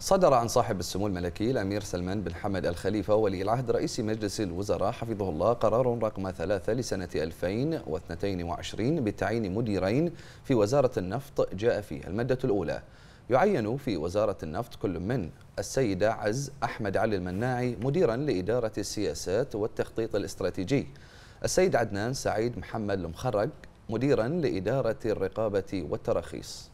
صدر عن صاحب السمو الملكي الأمير سلمان بن حمد الخليفة ولي العهد رئيس مجلس الوزراء حفظه الله قرار رقم ثلاثة لسنة 2022 بتعيين مديرين في وزارة النفط جاء فيه المادة الأولى يعين في وزارة النفط كل من السيدة عز أحمد علي المناعي مديرا لإدارة السياسات والتخطيط الاستراتيجي السيد عدنان سعيد محمد المخرج مديرا لإدارة الرقابة والتراخيص